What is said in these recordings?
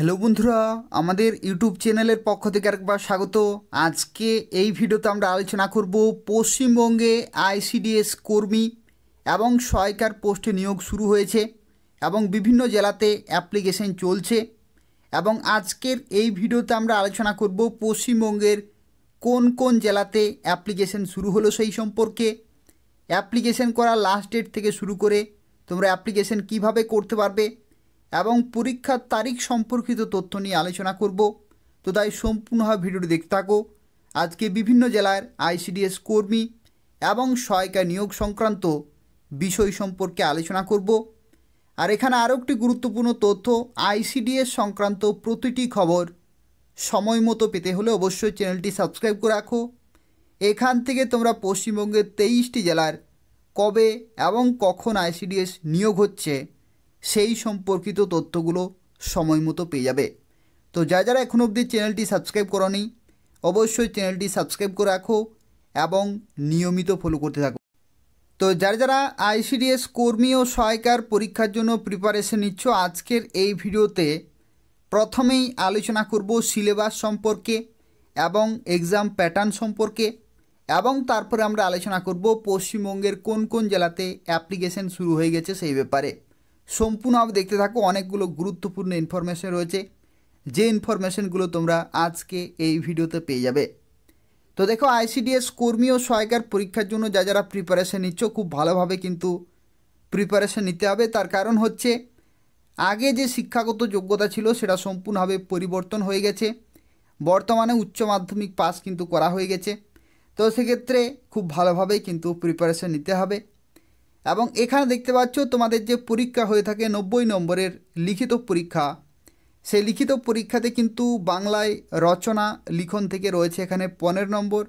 hello বন্ধুরা আমাদের YouTube চ্যানেলের পক্ষ থেকে আরেকবার স্বাগত আজকে এই ভিডিওতে আমরা আলোচনা করব পশ্চিমবঙ্গে আইসিডিএস কর্মী এবং সহায়িকার পোস্টে নিয়োগ শুরু হয়েছে এবং বিভিন্ন জেলাতে অ্যাপ্লিকেশন চলছে এবং আজকের এই ভিডিওতে আমরা আলোচনা করব পশ্চিমবঙ্গের কোন কোন জেলাতে অ্যাপ্লিকেশন শুরু হলো সেই সম্পর্কে অ্যাপ্লিকেশন করা লাস্ট ডেট থেকে শুরু করে তোমরা অ্যাপ্লিকেশন কিভাবে করতে পারবে এবং পরীক্ষার তারিখ সম্পর্কিত তথ্য নিয়ে আলোচনা করব তো তাই সম্পূর্ণভাবে ভিডিওটি দেখতে থাকো আজকে বিভিন্ন জেলার আইসিডিএস কর্মী এবং সহায়িকা নিয়োগ সংক্রান্ত বিষয় সম্পর্কে আলোচনা করব আর এখানে আরও একটি গুরুত্বপূর্ণ তথ্য আইসিডিএস সংক্রান্ত প্রতিটি খবর সময় মতো পেতে হলে অবশ্যই চ্যানেলটি সাবস্ক্রাইব করে রাখো এখান থেকে তোমরা পশ্চিমবঙ্গের তেইশটি জেলার কবে এবং কখন আইসিডিএস নিয়োগ হচ্ছে সেই সম্পর্কিত তথ্যগুলো সময় মতো পেয়ে যাবে তো যা যারা এখন অবধি চ্যানেলটি সাবস্ক্রাইব করনি অবশ্যই চ্যানেলটি সাবস্ক্রাইব করে রাখো এবং নিয়মিত ফলো করতে থাকো তো যারা যারা আইসিডিএস কর্মী ও সহায়কার পরীক্ষার জন্য প্রিপারেশন নিচ্ছ আজকের এই ভিডিওতে প্রথমেই আলোচনা করব সিলেবাস সম্পর্কে এবং এক্সাম প্যাটার্ন সম্পর্কে এবং তারপরে আমরা আলোচনা করব পশ্চিমবঙ্গের কোন কোন জেলাতে অ্যাপ্লিকেশন শুরু হয়ে গেছে সেই ব্যাপারে সম্পূর্ণভাবে দেখতে থাকো অনেকগুলো গুরুত্বপূর্ণ ইনফরমেশন রয়েছে যে ইনফরমেশনগুলো তোমরা আজকে এই ভিডিওতে পেয়ে যাবে তো দেখো আইসিডিএস কর্মী ও সহায়কার পরীক্ষার জন্য যা যারা প্রিপারেশান নিচ্ছ খুব ভালোভাবে কিন্তু প্রিপারেশান নিতে হবে তার কারণ হচ্ছে আগে যে শিক্ষাগত যোগ্যতা ছিল সেটা সম্পূর্ণভাবে পরিবর্তন হয়ে গেছে বর্তমানে উচ্চ মাধ্যমিক পাস কিন্তু করা হয়ে গেছে তো সেক্ষেত্রে খুব ভালোভাবেই কিন্তু প্রিপারেশান নিতে হবে এবং এখানে দেখতে পাচ্ছ তোমাদের যে পরীক্ষা হয়ে থাকে নব্বই নম্বরের লিখিত পরীক্ষা সেই লিখিত পরীক্ষাতে কিন্তু বাংলায় রচনা লিখন থেকে রয়েছে এখানে পনেরো নম্বর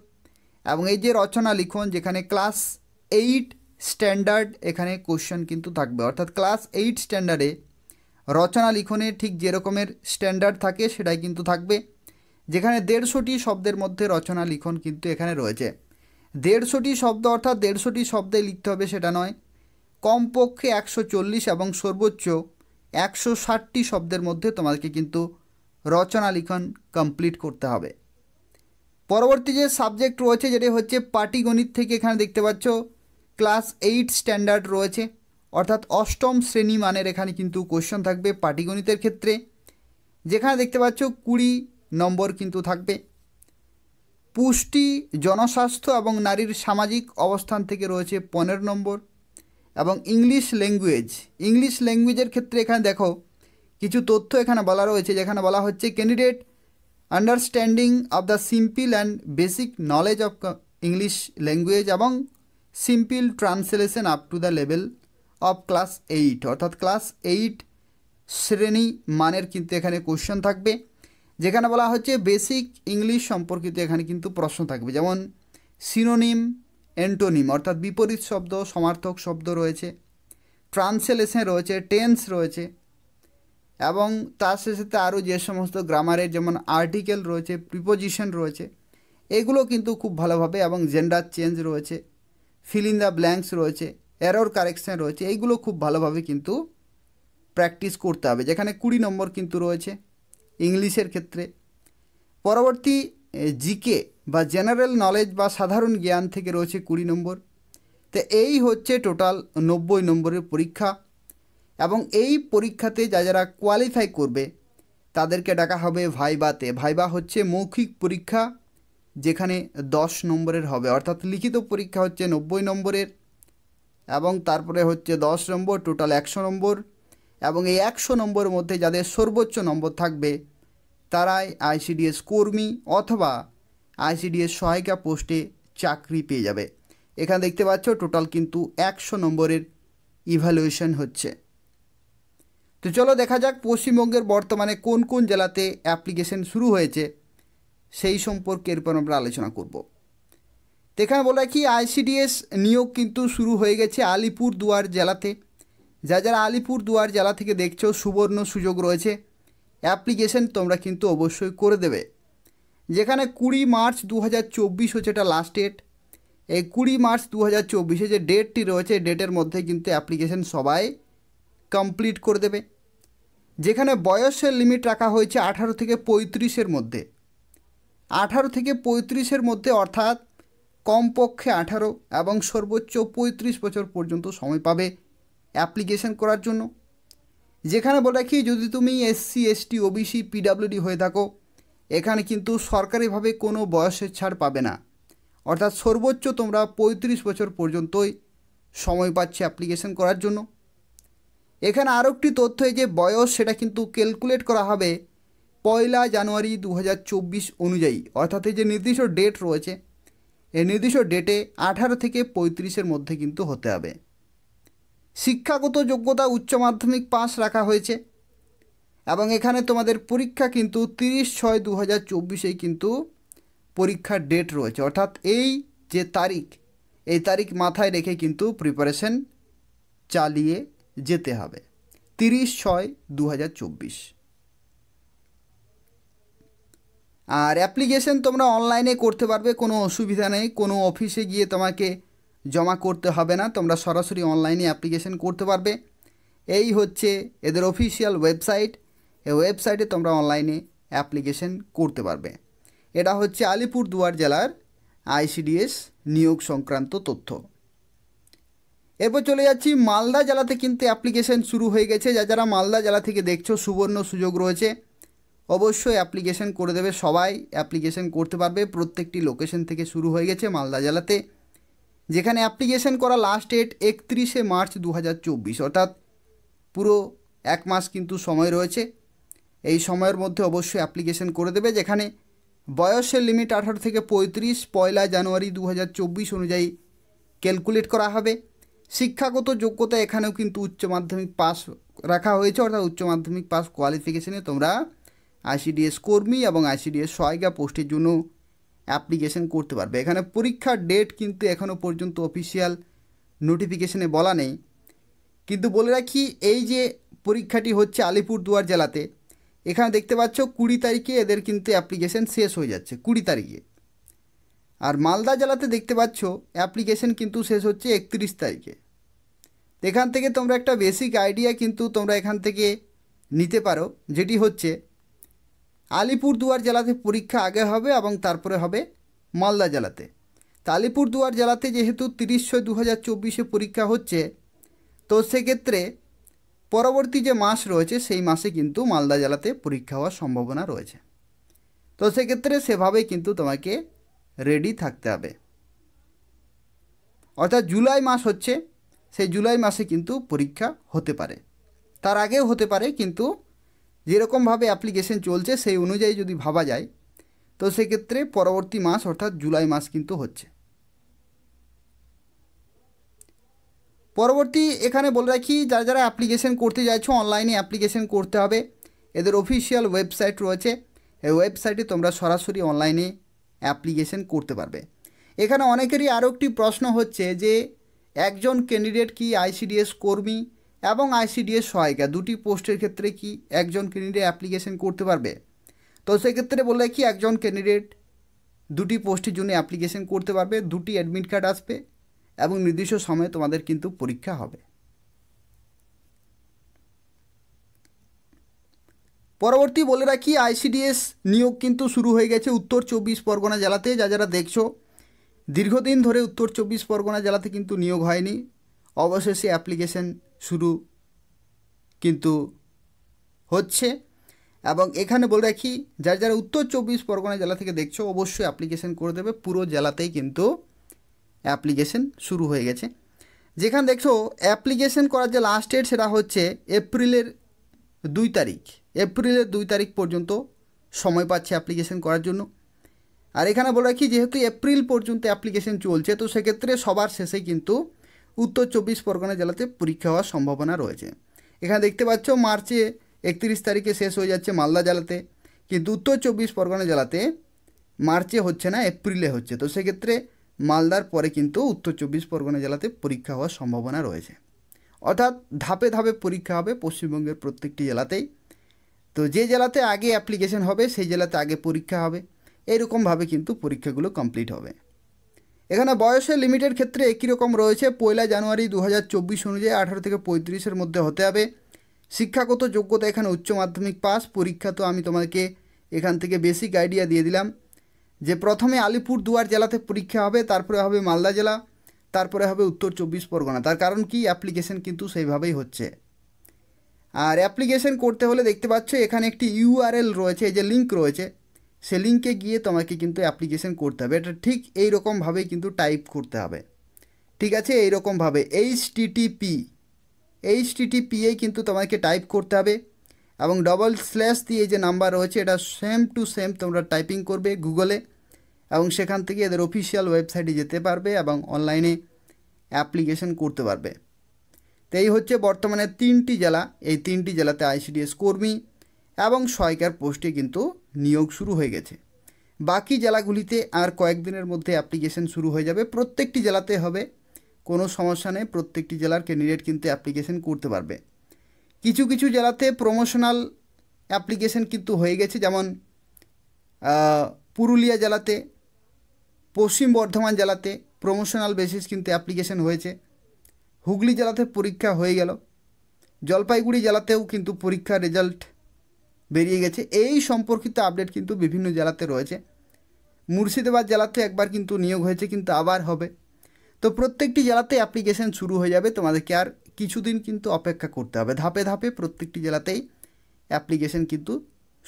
এবং এই যে রচনা লিখন যেখানে ক্লাস এইট স্ট্যান্ডার্ড এখানে কোশ্চেন কিন্তু থাকবে অর্থাৎ ক্লাস এইট স্ট্যান্ডার্ডে রচনা লিখনে ঠিক যেরকমের স্ট্যান্ডার্ড থাকে সেটাই কিন্তু থাকবে যেখানে দেড়শোটি শব্দের মধ্যে রচনা লিখন কিন্তু এখানে রয়েছে দেড়শোটি শব্দ অর্থাৎ দেড়শোটি শব্দে লিখতে হবে সেটা নয় কমপক্ষে একশো চল্লিশ এবং সর্বোচ্চ একশো ষাটটি শব্দের মধ্যে তোমাদেরকে কিন্তু রচনা লিখন কমপ্লিট করতে হবে পরবর্তী যে সাবজেক্ট রয়েছে যেটি হচ্ছে পাটিগণিত থেকে এখানে দেখতে পাচ্ছ ক্লাস এইট স্ট্যান্ডার্ড রয়েছে অর্থাৎ অষ্টম শ্রেণী মানের এখানে কিন্তু কোশ্চেন থাকবে পাটিগণিতের ক্ষেত্রে যেখানে দেখতে পাচ্ছ কুড়ি নম্বর কিন্তু থাকবে পুষ্টি জনস্বাস্থ্য এবং নারীর সামাজিক অবস্থান থেকে রয়েছে পনেরো নম্বর এবং ইংলিশ ল্যাঙ্গুয়েজ ইংলিশ ল্যাঙ্গুয়েজের ক্ষেত্রে এখানে দেখো কিছু তথ্য এখানে বলা রয়েছে যেখানে বলা হচ্ছে candidate understanding of the simple and basic knowledge of English language এবং simple translation up to the level of class eight অর্থাৎ ক্লাস এইট শ্রেণী মানের কিন্তু এখানে কোশ্চেন থাকবে যেখানে বলা হচ্ছে বেসিক ইংলিশ সম্পর্কিত এখানে কিন্তু প্রশ্ন থাকবে যেমন সিনোনিম অ্যান্টোনিম অর্থাৎ বিপরীত শব্দ সমার্থক শব্দ রয়েছে ট্রান্সলেশন রয়েছে টেন্স রয়েছে এবং তার শেষেতে আরও যে সমস্ত গ্রামারের যেমন আর্টিকেল রয়েছে প্রিপোজিশন রয়েছে এগুলো কিন্তু খুব ভালোভাবে এবং জেন্ডার চেঞ্জ রয়েছে ফিল ইন দ্য ব্ল্যাঙ্কস রয়েছে এরর কারেকশান রয়েছে এইগুলো খুব ভালোভাবে কিন্তু প্র্যাকটিস করতে হবে যেখানে কুড়ি নম্বর কিন্তু রয়েছে ইংলিশের ক্ষেত্রে পরবর্তী জিকে বা জেনারেল নলেজ বা সাধারণ জ্ঞান থেকে রয়েছে কুড়ি নম্বর তো এই হচ্ছে টোটাল নব্বই নম্বরের পরীক্ষা এবং এই পরীক্ষাতে যা যারা কোয়ালিফাই করবে তাদেরকে ডাকা হবে ভাইবাতে ভাইবা হচ্ছে মৌখিক পরীক্ষা যেখানে দশ নম্বরের হবে অর্থাৎ লিখিত পরীক্ষা হচ্ছে নব্বই নম্বরের এবং তারপরে হচ্ছে দশ নম্বর টোটাল একশো নম্বর এবং এই একশো নম্বরের মধ্যে যাদের সর্বোচ্চ নম্বর থাকবে তারাই আইসিডিএস কর্মী অথবা আইসিডিএস সহায়িকা পোস্টে চাকরি পেয়ে যাবে এখানে দেখতে পাচ্ছ টোটাল কিন্তু একশো নম্বরের ইভ্যালুয়েশন হচ্ছে তো চলো দেখা যাক পশ্চিমবঙ্গের বর্তমানে কোন কোন জেলাতে অ্যাপ্লিকেশন শুরু হয়েছে সেই সম্পর্কে এরপর আমরা আলোচনা করব এখানে বলে কি আইসিডিএস নিয়োগ কিন্তু শুরু হয়ে গেছে আলিপুরদুয়ার জেলাতে যা যারা আলিপুর দুয়ার জেলা থেকে দেখছো সুবর্ণ সুযোগ রয়েছে অ্যাপ্লিকেশন তোমরা কিন্তু অবশ্যই করে দেবে যেখানে কুড়ি মার্চ দু হাজার চব্বিশ হচ্ছে এটা লাস্ট ডেট এই কুড়ি মার্চ দু হাজার চব্বিশে যে ডেটটি রয়েছে ডেটের মধ্যে কিন্তু অ্যাপ্লিকেশন সবাই কমপ্লিট করে দেবে যেখানে বয়সের লিমিট রাখা হয়েছে আঠারো থেকে পঁয়ত্রিশের মধ্যে আঠারো থেকে পঁয়ত্রিশের মধ্যে অর্থাৎ কমপক্ষে আঠারো এবং সর্বোচ্চ পঁয়ত্রিশ বছর পর্যন্ত সময় পাবে অ্যাপ্লিকেশন করার জন্য যেখানে বলে রাখি যদি তুমি এসসি এসটি ওবিসি পিডাব্লিউডি হয়ে থাকো এখানে কিন্তু সরকারিভাবে কোনো বয়সের ছাড় পাবে না অর্থাৎ সর্বোচ্চ তোমরা ৩৫ বছর পর্যন্তই সময় পাচ্ছে অ্যাপ্লিকেশন করার জন্য এখানে আরও একটি তথ্য যে বয়স সেটা কিন্তু ক্যালকুলেট করা হবে পয়লা জানুয়ারি দু অনুযায়ী অর্থাৎ এই যে নির্দিষ্ট ডেট রয়েছে এই নির্দিষ্ট ডেটে আঠারো থেকে পঁয়ত্রিশের মধ্যে কিন্তু হতে হবে শিক্ষাগত যোগ্যতা উচ্চ মাধ্যমিক পাশ রাখা হয়েছে এবং এখানে তোমাদের পরীক্ষা কিন্তু তিরিশ ছয় দু হাজার চব্বিশেই কিন্তু পরীক্ষার ডেট রয়েছে অর্থাৎ এই যে তারিখ এই তারিখ মাথায় রেখে কিন্তু প্রিপারেশন চালিয়ে যেতে হবে তিরিশ ছয় দু হাজার চব্বিশ আর অ্যাপ্লিকেশন তোমরা অনলাইনে করতে পারবে কোনো অসুবিধা নেই কোনো অফিসে গিয়ে তোমাকে জমা করতে হবে না তোমরা সরাসরি অনলাইনে অ্যাপ্লিকেশন করতে পারবে এই হচ্ছে এদের অফিসিয়াল ওয়েবসাইট এই ওয়েবসাইটে তোমরা অনলাইনে অ্যাপ্লিকেশন করতে পারবে এটা হচ্ছে আলিপুর দুয়ার জেলার আইসিডিএস নিয়োগ সংক্রান্ত তথ্য এরপর চলে যাচ্ছি মালদা জেলাতে কিন্তু অ্যাপ্লিকেশন শুরু হয়ে গেছে যা যারা মালদা জেলা থেকে দেখছো সুবর্ণ সুযোগ রয়েছে অবশ্যই অ্যাপ্লিকেশন করে দেবে সবাই অ্যাপ্লিকেশন করতে পারবে প্রত্যেকটি লোকেশন থেকে শুরু হয়ে গেছে মালদা জেলাতে যেখানে অ্যাপ্লিকেশন করা লাস্ট ডেট একত্রিশে মার্চ দু অর্থাৎ পুরো এক মাস কিন্তু সময় রয়েছে এই সময়ের মধ্যে অবশ্যই অ্যাপ্লিকেশন করে দেবে যেখানে বয়সের লিমিট আঠারো থেকে পঁয়ত্রিশ পয়লা জানুয়ারি দু অনুযায়ী ক্যালকুলেট করা হবে শিক্ষাগত যোগ্যতা এখানেও কিন্তু উচ্চ মাধ্যমিক পাস রাখা হয়েছে অর্থাৎ উচ্চ মাধ্যমিক পাস কোয়ালিফিকেশনে তোমরা আইসিডিএস কর্মী এবং আইসিডিএস সহায়িকা পোস্টের জন্য অ্যাপ্লিকেশন করতে পারবে এখানে পরীক্ষার ডেট কিন্তু এখনও পর্যন্ত অফিসিয়াল নোটিফিকেশনে বলা নেই কিন্তু বলে রাখি এই যে পরীক্ষাটি হচ্ছে আলিপুরদুয়ার জেলাতে এখানে দেখতে পাচ্ছ কুড়ি তারিখে এদের কিন্তু অ্যাপ্লিকেশন শেষ হয়ে যাচ্ছে কুড়ি তারিখে আর মালদা জেলাতে দেখতে পাচ্ছ অ্যাপ্লিকেশন কিন্তু শেষ হচ্ছে একত্রিশ তারিখে এখান থেকে তোমরা একটা বেসিক আইডিয়া কিন্তু তোমরা এখান থেকে নিতে পারো যেটি হচ্ছে আলিপুরদুয়ার জেলাতে পরীক্ষা আগে হবে এবং তারপরে হবে মালদা জেলাতে তা আলিপুরদুয়ার জেলাতে যেহেতু তিরিশ ছয় দু হাজার চব্বিশে পরীক্ষা হচ্ছে তো সেক্ষেত্রে পরবর্তী যে মাস রয়েছে সেই মাসে কিন্তু মালদা জেলাতে পরীক্ষা হওয়ার সম্ভাবনা রয়েছে তো সেক্ষেত্রে সেভাবেই কিন্তু তোমাকে রেডি থাকতে হবে অর্থাৎ জুলাই মাস হচ্ছে সেই জুলাই মাসে কিন্তু পরীক্ষা হতে পারে তার আগেও হতে পারে কিন্তু যেরকমভাবে অ্যাপ্লিকেশন চলছে সেই অনুযায়ী যদি ভাবা যায় তো সেক্ষেত্রে পরবর্তী মাস অর্থাৎ জুলাই মাস কিন্তু হচ্ছে পরবর্তী এখানে বলে রাখি যারা যারা অ্যাপ্লিকেশন করতে চাইছো অনলাইনে অ্যাপ্লিকেশন করতে হবে এদের অফিসিয়াল ওয়েবসাইট রয়েছে এই ওয়েবসাইটে তোমরা সরাসরি অনলাইনে অ্যাপ্লিকেশন করতে পারবে এখানে অনেকেরই আরও একটি প্রশ্ন হচ্ছে যে একজন ক্যান্ডিডেট কি আইসিডিএস কর্মী এবং আইসিডিএস সহায়িকা দুটি পোস্টের ক্ষেত্রে কি একজন ক্যান্ডিডেট অ্যাপ্লিকেশন করতে পারবে তো সেক্ষেত্রে বলে কি একজন ক্যান্ডিডেট দুটি পোস্টের জন্য অ্যাপ্লিকেশন করতে পারবে দুটি অ্যাডমিট কার্ড আসবে এবং নির্দিষ্ট সময়ে তোমাদের কিন্তু পরীক্ষা হবে পরবর্তী বলে রাখি আইসিডিএস নিয়োগ কিন্তু শুরু হয়ে গেছে উত্তর চব্বিশ পরগনা জেলাতে যা যারা দেখছো দীর্ঘদিন ধরে উত্তর চব্বিশ পরগনা জেলাতে কিন্তু নিয়োগ হয়নি অবশেষে অ্যাপ্লিকেশন শুরু কিন্তু হচ্ছে এবং এখানে বলে রাখি যার যারা উত্তর চব্বিশ পরগনা জেলা থেকে দেখছো অবশ্যই অ্যাপ্লিকেশন করে দেবে পুরো জেলাতেই কিন্তু অ্যাপ্লিকেশন শুরু হয়ে গেছে যেখানে দেখছো অ্যাপ্লিকেশন করার যে লাস্ট ডেট সেটা হচ্ছে এপ্রিলের দুই তারিখ এপ্রিলের দুই তারিখ পর্যন্ত সময় পাচ্ছে অ্যাপ্লিকেশন করার জন্য আর এখানে বলে রাখি যেহেতু এপ্রিল পর্যন্ত অ্যাপ্লিকেশন চলছে তো সেক্ষেত্রে সবার শেষে কিন্তু উত্তর চব্বিশ পরগনা জেলাতে পরীক্ষা হওয়ার সম্ভাবনা রয়েছে এখানে দেখতে পাচ্ছ মার্চে একত্রিশ তারিখে শেষ হয়ে যাচ্ছে মালদা জেলাতে কিন্তু উত্তর চব্বিশ পরগনা জেলাতে মার্চে হচ্ছে না এপ্রিলে হচ্ছে তো সেক্ষেত্রে মালদার পরে কিন্তু উত্তর চব্বিশ পরগনা জেলাতে পরীক্ষা হওয়ার সম্ভাবনা রয়েছে অর্থাৎ ধাপে ধাপে পরীক্ষা হবে পশ্চিমবঙ্গের প্রত্যেকটি জেলাতেই তো যে জেলাতে আগে অ্যাপ্লিকেশন হবে সেই জেলাতে আগে পরীক্ষা হবে এরকমভাবে কিন্তু পরীক্ষাগুলো কমপ্লিট হবে এখানে বয়সের লিমিটের ক্ষেত্রে একই রকম রয়েছে পয়লা জানুয়ারি দু হাজার চব্বিশ অনুযায়ী আঠারো থেকে পঁয়ত্রিশের মধ্যে হতে হবে শিক্ষাগত যোগ্যতা এখানে উচ্চ মাধ্যমিক পাস পরীক্ষা তো আমি তোমাদেরকে এখান থেকে বেসিক আইডিয়া দিয়ে দিলাম যে প্রথমে আলিপুর দুয়ার জেলাতে পরীক্ষা হবে তারপরে হবে মালদা জেলা তারপরে হবে উত্তর চব্বিশ পরগনা তার কারণ কি অ্যাপ্লিকেশন কিন্তু সেইভাবেই হচ্ছে আর অ্যাপ্লিকেশন করতে হলে দেখতে পাচ্ছ এখানে একটি ইউআরএল রয়েছে এই যে লিঙ্ক রয়েছে সে লিঙ্কে গিয়ে তোমাকে কিন্তু অ্যাপ্লিকেশন করতে হবে এটা ঠিক এই রকমভাবেই কিন্তু টাইপ করতে হবে ঠিক আছে এই রকমভাবে এইচ টিটিপি এইচ টিটিপিএ কিন্তু তোমাকে টাইপ করতে হবে এবং ডবল স্ল্যাশ দিয়ে যে নাম্বার রয়েছে এটা সেম টু সেম তোমরা টাইপিং করবে গুগলে এবং সেখান থেকে এদের অফিসিয়াল ওয়েবসাইটে যেতে পারবে এবং অনলাইনে অ্যাপ্লিকেশন করতে পারবে তো এই হচ্ছে বর্তমানে তিনটি জেলা এই তিনটি জেলাতে আইসিডিএস কর্মী এবং সয়কার পোস্টে কিন্তু নিয়োগ শুরু হয়ে গেছে বাকি জেলাগুলিতে আর কয়েকদিনের মধ্যে অ্যাপ্লিকেশন শুরু হয়ে যাবে প্রত্যেকটি জেলাতে হবে কোনো সমস্যা নেই প্রত্যেকটি জেলার ক্যান্ডিডেট কিন্তু অ্যাপ্লিকেশন করতে পারবে কিছু কিছু জেলাতে প্রমোশনাল অ্যাপ্লিকেশন কিন্তু হয়ে গেছে যেমন পুরুলিয়া জেলাতে পশ্চিম বর্ধমান জেলাতে প্রমোশনাল বেসিস কিন্তু অ্যাপ্লিকেশন হয়েছে হুগলি জেলাতে পরীক্ষা হয়ে গেল জলপাইগুড়ি জেলাতেও কিন্তু পরীক্ষা রেজাল্ট বেরিয়ে গেছে এই সম্পর্কিত আপডেট কিন্তু বিভিন্ন জেলাতে রয়েছে মুর্শিদাবাদ জেলাতে একবার কিন্তু নিয়োগ হয়েছে কিন্তু আবার হবে তো প্রত্যেকটি জেলাতে অ্যাপ্লিকেশান শুরু হয়ে যাবে তোমাদেরকে আর কিছুদিন কিন্তু অপেক্ষা করতে হবে ধাপে ধাপে প্রত্যেকটি জেলাতেই অ্যাপ্লিকেশান কিন্তু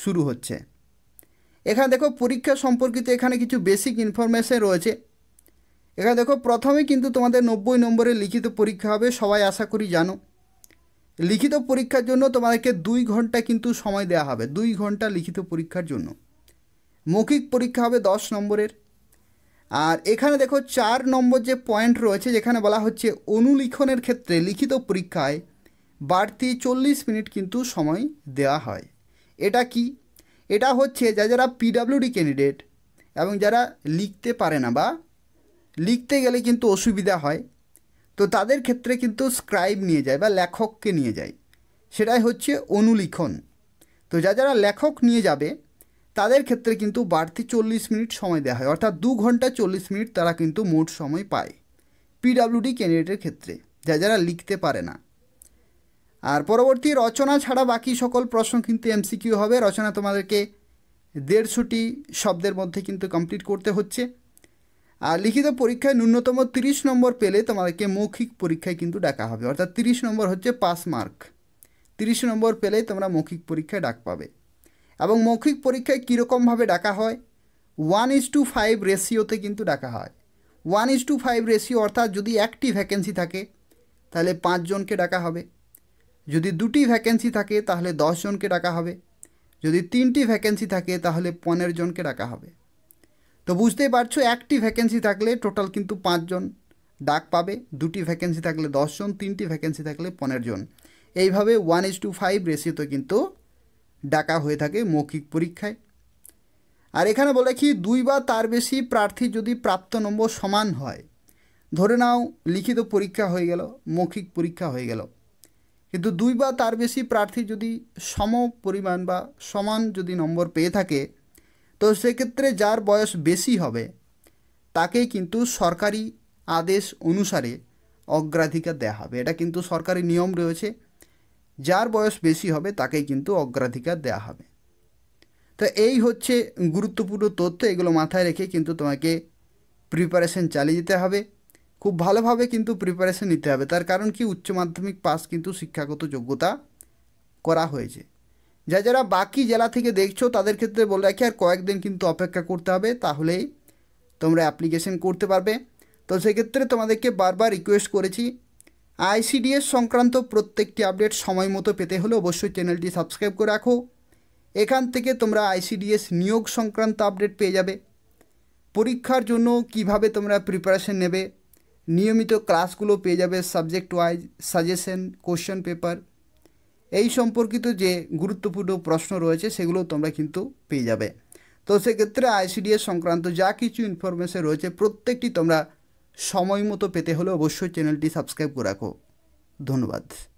শুরু হচ্ছে এখানে দেখো পরীক্ষা সম্পর্কিত এখানে কিছু বেসিক ইনফরমেশান রয়েছে এখানে দেখো প্রথমে কিন্তু তোমাদের নব্বই নম্বরে লিখিত পরীক্ষা হবে সবাই আশা করি জানো লিখিত পরীক্ষার জন্য তোমাদেরকে দুই ঘন্টা কিন্তু সময় দেওয়া হবে দুই ঘন্টা লিখিত পরীক্ষার জন্য মৌখিক পরীক্ষা হবে দশ নম্বরের আর এখানে দেখো চার নম্বর যে পয়েন্ট রয়েছে যেখানে বলা হচ্ছে অনুলিখনের ক্ষেত্রে লিখিত পরীক্ষায় বাড়তি চল্লিশ মিনিট কিন্তু সময় দেওয়া হয় এটা কি এটা হচ্ছে যা যারা পিডাব্লিউডি ক্যান্ডিডেট এবং যারা লিখতে পারে না বা লিখতে গেলে কিন্তু অসুবিধা হয় তো তাদের ক্ষেত্রে কিন্তু স্ক্রাইব নিয়ে যায় বা লেখককে নিয়ে যায় সেটাই হচ্ছে অনুলিখন তো যা যারা লেখক নিয়ে যাবে তাদের ক্ষেত্রে কিন্তু বাড়তি চল্লিশ মিনিট সময় দেওয়া হয় অর্থাৎ দু ঘন্টা চল্লিশ মিনিট তারা কিন্তু মোট সময় পায় পিডাব্লিউডি ক্যান্ডিডেটের ক্ষেত্রে যা যারা লিখতে পারে না আর পরবর্তী রচনা ছাড়া বাকি সকল প্রশ্ন কিন্তু এমসিকিউ হবে রচনা তোমাদেরকে দেড়শোটি শব্দের মধ্যে কিন্তু কমপ্লিট করতে হচ্ছে আর লিখিত পরীক্ষায় ন্যূনতম তিরিশ নম্বর পেলে তোমাদেরকে মৌখিক পরীক্ষায় কিন্তু ডাকা হবে অর্থাৎ তিরিশ নম্বর হচ্ছে পাস মার্ক তিরিশ নম্বর পেলে তোমরা মৌখিক পরীক্ষায় ডাক পাবে এবং মৌখিক পরীক্ষায় কীরকমভাবে ডাকা হয় ওয়ান ইস টু ফাইভ রেশিওতে কিন্তু ডাকা হয় one is to five ratio অর্থাৎ যদি একটি ভ্যাকেন্সি থাকে তাহলে পাঁচজনকে ডাকা হবে যদি দুটি ভ্যাকেন্সি থাকে তাহলে দশজনকে ডাকা হবে যদি তিনটি ভ্যাকেন্সি থাকে তাহলে পনেরো জনকে ডাকা হবে তো বুঝতেই পারছো একটি ভ্যাকেন্সি থাকলে টোটাল কিন্তু পাঁচজন ডাক পাবে দুটি ভ্যাকেন্সি থাকলে দশজন তিনটি ভ্যাকেন্সি থাকলে পনেরো জন এইভাবে ওয়ান ইস টু ফাইভ রেশিওতে কিন্তু ডাকা হয়ে থাকে মৌখিক পরীক্ষায় আর এখানে বলে কি দুই বা তার বেশি প্রার্থী যদি প্রাপ্ত নম্বর সমান হয় ধরে নাও লিখিত পরীক্ষা হয়ে গেল মৌখিক পরীক্ষা হয়ে গেল কিন্তু দুই বা তার বেশি প্রার্থী যদি সম পরিমাণ বা সমান যদি নম্বর পেয়ে থাকে তো সেক্ষেত্রে যার বয়স বেশি হবে তাকে কিন্তু সরকারি আদেশ অনুসারে অগ্রাধিকার দেওয়া হবে এটা কিন্তু সরকারি নিয়ম রয়েছে যার বয়স বেশি হবে তাকেই কিন্তু অগ্রাধিকার দেওয়া হবে তো এই হচ্ছে গুরুত্বপূর্ণ তথ্য এগুলো মাথায় রেখে কিন্তু তোমাকে প্রিপারেশন চালিয়ে যেতে হবে খুব ভালোভাবে কিন্তু প্রিপারেশন নিতে হবে তার কারণ কি উচ্চ মাধ্যমিক পাস কিন্তু শিক্ষাগত যোগ্যতা করা হয়েছে যা যারা বাকি জেলা থেকে দেখছো তাদের ক্ষেত্রে বলে রাখি আর কয়েকদিন কিন্তু অপেক্ষা করতে হবে তাহলেই তোমরা অ্যাপ্লিকেশন করতে পারবে তো সেক্ষেত্রে তোমাদেরকে বারবার রিকোয়েস্ট করেছি আইসিডিএস সংক্রান্ত প্রত্যেকটি আপডেট সময় মতো পেতে হলে অবশ্যই চ্যানেলটি সাবস্ক্রাইব করে রাখো এখান থেকে তোমরা আইসিডিএস নিয়োগ সংক্রান্ত আপডেট পেয়ে যাবে পরীক্ষার জন্য কিভাবে তোমরা প্রিপারেশন নেবে নিয়মিত ক্লাসগুলো পেয়ে যাবে subject wise suggestion question paper এই সম্পর্কিত যে গুরুত্বপূর্ণ প্রশ্ন রয়েছে সেগুলো তোমরা কিন্তু পেয়ে যাবে তো সেক্ষেত্রে আইসিডিএস সংক্রান্ত যা কিছু ইনফরমেশন রয়েছে প্রত্যেকটি তোমরা সময় মতো পেতে হলে অবশ্যই চ্যানেলটি সাবস্ক্রাইব করে রাখো ধন্যবাদ